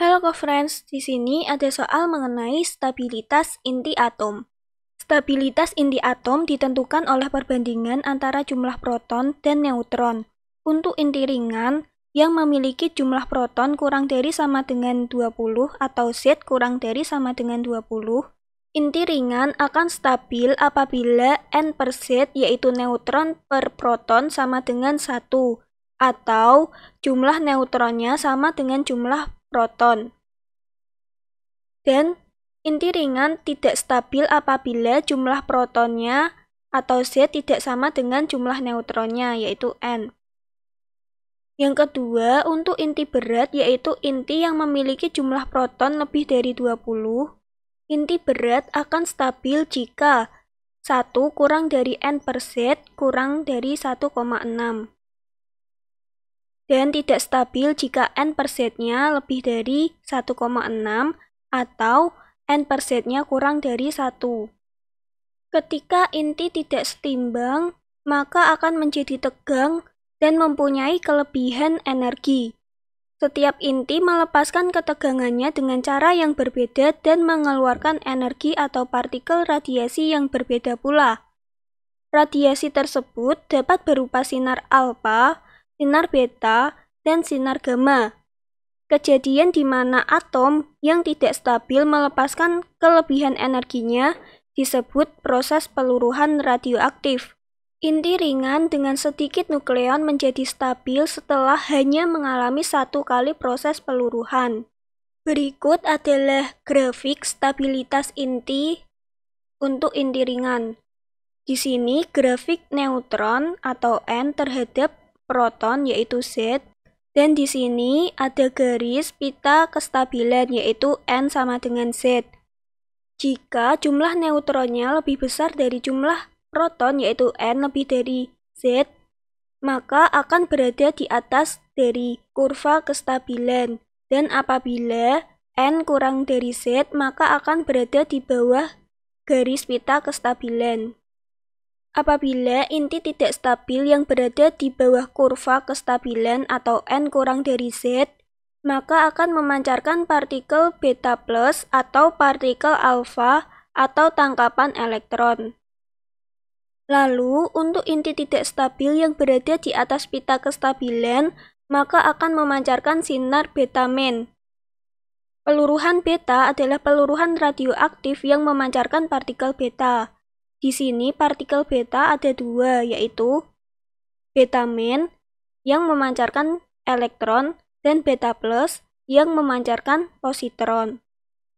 Halo co friends, di sini ada soal mengenai stabilitas inti atom. Stabilitas inti atom ditentukan oleh perbandingan antara jumlah proton dan neutron. Untuk inti ringan yang memiliki jumlah proton kurang dari sama dengan 20 atau Z kurang dari sama dengan 20, inti ringan akan stabil apabila N per Z yaitu neutron per proton sama dengan 1 atau jumlah neutronnya sama dengan jumlah proton. Dan inti ringan tidak stabil apabila jumlah protonnya atau Z tidak sama dengan jumlah neutronnya yaitu N. Yang kedua, untuk inti berat yaitu inti yang memiliki jumlah proton lebih dari 20, inti berat akan stabil jika 1 kurang dari N per Z kurang dari 1,6 dan tidak stabil jika n per persetnya lebih dari 1,6 atau n per persetnya kurang dari 1. Ketika inti tidak setimbang, maka akan menjadi tegang dan mempunyai kelebihan energi. Setiap inti melepaskan ketegangannya dengan cara yang berbeda dan mengeluarkan energi atau partikel radiasi yang berbeda pula. Radiasi tersebut dapat berupa sinar alfa, sinar beta, dan sinar gamma. Kejadian di mana atom yang tidak stabil melepaskan kelebihan energinya disebut proses peluruhan radioaktif. Inti ringan dengan sedikit nukleon menjadi stabil setelah hanya mengalami satu kali proses peluruhan. Berikut adalah grafik stabilitas inti untuk inti ringan. Di sini grafik neutron atau N terhadap proton yaitu Z dan di sini ada garis pita kestabilan yaitu N sama dengan Z. Jika jumlah neutronnya lebih besar dari jumlah proton yaitu N lebih dari Z, maka akan berada di atas dari kurva kestabilan. Dan apabila N kurang dari Z, maka akan berada di bawah garis pita kestabilan. Apabila inti tidak stabil yang berada di bawah kurva kestabilan atau N kurang dari Z, maka akan memancarkan partikel beta plus atau partikel alfa atau tangkapan elektron. Lalu, untuk inti tidak stabil yang berada di atas pita kestabilan, maka akan memancarkan sinar beta men. Peluruhan beta adalah peluruhan radioaktif yang memancarkan partikel beta. Di sini partikel beta ada dua, yaitu beta main yang memancarkan elektron dan beta plus yang memancarkan positron.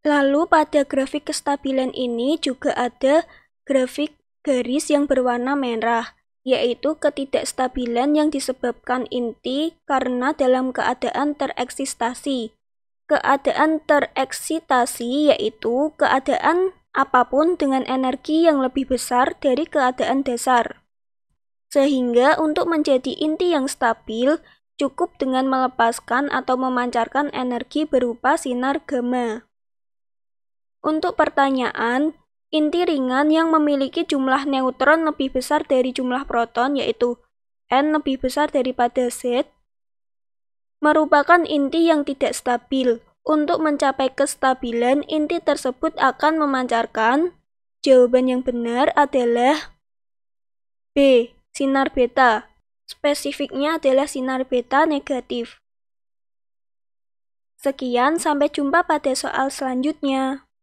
Lalu pada grafik kestabilan ini juga ada grafik garis yang berwarna merah, yaitu ketidakstabilan yang disebabkan inti karena dalam keadaan tereksistasi. Keadaan tereksitasi yaitu keadaan apapun dengan energi yang lebih besar dari keadaan dasar. Sehingga untuk menjadi inti yang stabil, cukup dengan melepaskan atau memancarkan energi berupa sinar gamma. Untuk pertanyaan, inti ringan yang memiliki jumlah neutron lebih besar dari jumlah proton yaitu N lebih besar daripada Z merupakan inti yang tidak stabil untuk mencapai kestabilan, inti tersebut akan memancarkan Jawaban yang benar adalah B. Sinar beta. Spesifiknya adalah sinar beta negatif. Sekian, sampai jumpa pada soal selanjutnya.